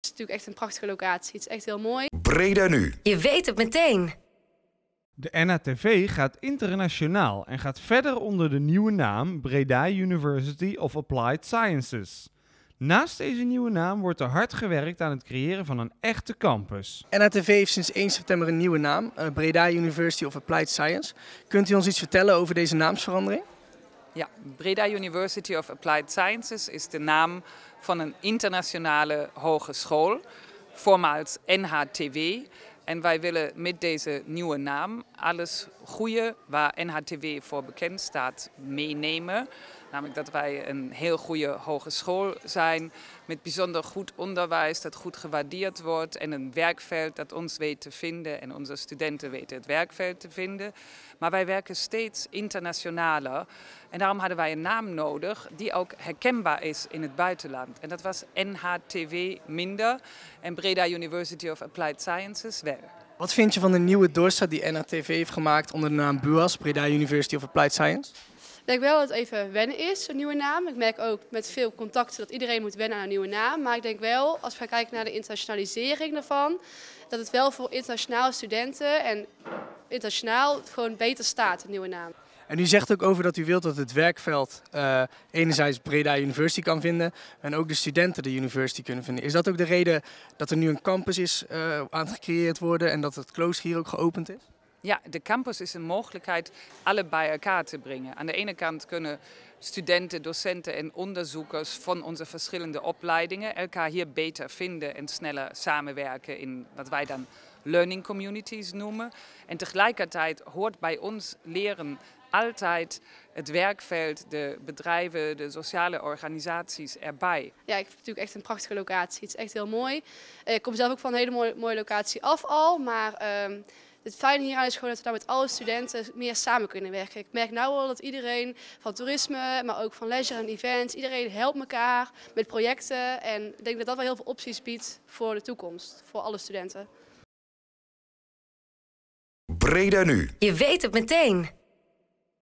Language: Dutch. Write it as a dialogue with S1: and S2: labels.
S1: Het is natuurlijk echt een prachtige locatie. Het is echt heel mooi.
S2: Breda nu.
S1: Je weet het meteen.
S2: De NATV gaat internationaal en gaat verder onder de nieuwe naam Breda University of Applied Sciences. Naast deze nieuwe naam wordt er hard gewerkt
S3: aan het creëren van een
S2: echte campus.
S3: NATV heeft sinds 1 september een nieuwe naam, eh, Breda University of Applied Science. Kunt u ons iets vertellen over deze naamsverandering?
S4: Ja, Breda University of Applied Sciences is de naam van een internationale hogeschool, voormaals NHTW. En wij willen met deze nieuwe naam alles goede waar NHTW voor bekend staat meenemen. Namelijk dat wij een heel goede hogeschool zijn met bijzonder goed onderwijs dat goed gewaardeerd wordt en een werkveld dat ons weet te vinden en onze studenten weten het werkveld te vinden. Maar wij werken steeds internationaler en daarom hadden wij een naam nodig die ook herkenbaar is in het buitenland. En dat was NHTW minder en Breda University of Applied Sciences wel.
S3: Wat vind je van de nieuwe doorstart die NHTV heeft gemaakt onder de naam BUAS, Breda University of Applied Science?
S1: Ik denk wel dat het even wennen is, een nieuwe naam. Ik merk ook met veel contacten dat iedereen moet wennen aan een nieuwe naam. Maar ik denk wel, als we gaan kijken naar de internationalisering daarvan, dat het wel voor internationale studenten en internationaal gewoon beter staat, een nieuwe naam.
S3: En u zegt ook over dat u wilt dat het werkveld eh, enerzijds Breda University kan vinden en ook de studenten de university kunnen vinden. Is dat ook de reden dat er nu een campus is uh, aan het gecreëerd worden en dat het klooster hier ook geopend is? Ja,
S4: de campus is een mogelijkheid alle bij elkaar te brengen. Aan de ene kant kunnen studenten, docenten en onderzoekers van onze verschillende opleidingen elkaar hier beter vinden en sneller samenwerken in wat wij dan learning communities noemen. En tegelijkertijd hoort bij ons leren altijd het werkveld, de bedrijven,
S1: de sociale organisaties erbij. Ja, ik vind het natuurlijk echt een prachtige locatie. Het is echt heel mooi. Eh, ik kom zelf ook van een hele mooie, mooie locatie af al, maar... Ehm, het fijne hieraan is gewoon dat we met alle studenten meer samen kunnen werken. Ik merk nu al dat iedereen van toerisme, maar ook van leisure en events, iedereen helpt elkaar met projecten. En ik denk dat dat wel heel veel opties biedt voor de toekomst, voor alle studenten.
S3: Breda nu. Je weet het meteen.